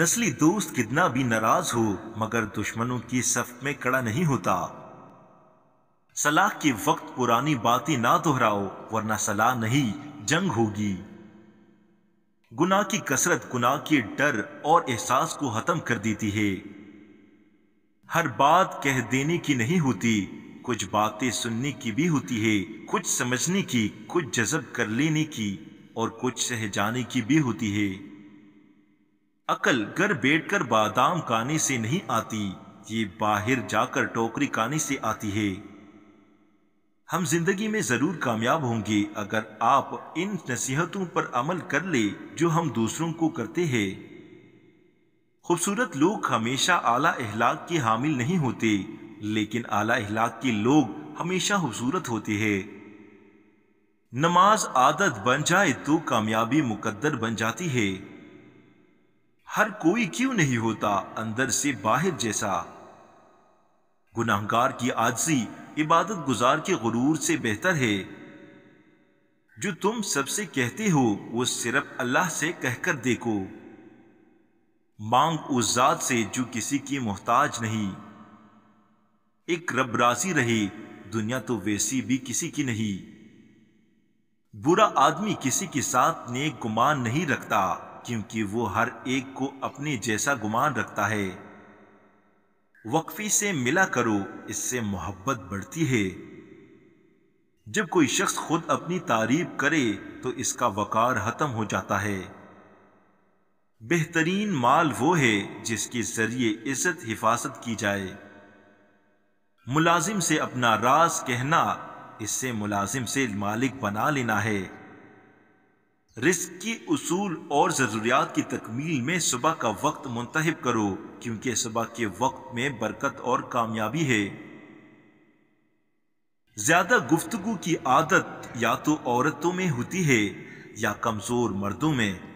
नस्ली दोस्त कितना भी नाराज हो मगर दुश्मनों की सफ में कड़ा नहीं होता सलाह के वक्त पुरानी बातें ना दोहराओ वरना सलाह नहीं जंग होगी गुनाह की कसरत गुनाह के डर और एहसास को खत्म कर देती है हर बात कह देने की नहीं होती कुछ बातें सुनने की भी होती है कुछ समझने की कुछ जजब कर लेने की और कुछ सह जाने की भी होती है अकल घर बैठकर बादाम खाने से नहीं आती ये बाहर जाकर टोकरी खाने से आती है हम जिंदगी में जरूर कामयाब होंगे अगर आप इन नसीहतों पर अमल कर ले जो हम दूसरों को करते हैं खूबसूरत लोग हमेशा आला अहलाक के हामिल नहीं होते लेकिन आला अहलाक के लोग हमेशा खूबसूरत होते हैं नमाज आदत बन जाए तो कामयाबी मुकद्दर बन जाती है हर कोई क्यों नहीं होता अंदर से बाहर जैसा गुनाहगार की आजी इबादत गुजार के गुरूर से बेहतर है जो तुम सबसे कहते हो वो सिर्फ अल्लाह से कहकर देखो मांग उस जात से जो किसी की मोहताज नहीं एक रब राजी रहे दुनिया तो वैसी भी किसी की नहीं बुरा आदमी किसी के साथ नेक गुमान नहीं रखता क्योंकि वो हर एक को अपने जैसा गुमान रखता है वक्फी से मिला करो इससे मोहब्बत बढ़ती है जब कोई शख्स खुद अपनी तारीफ करे तो इसका वकार हतम हो जाता है बेहतरीन माल वो है जिसके जरिए इज्जत हिफाजत की जाए मुलाजिम से अपना राज कहना इससे मुलाजिम से मालिक बना लेना है रिस्क के असूल और ज़रूरियात की तकमील में सुबह का वक्त मुंतब करो क्योंकि सुबह के वक्त में बरकत और कामयाबी है ज़्यादा गुफ्तगु की आदत या तो औरतों में होती है या कमज़ोर मर्दों में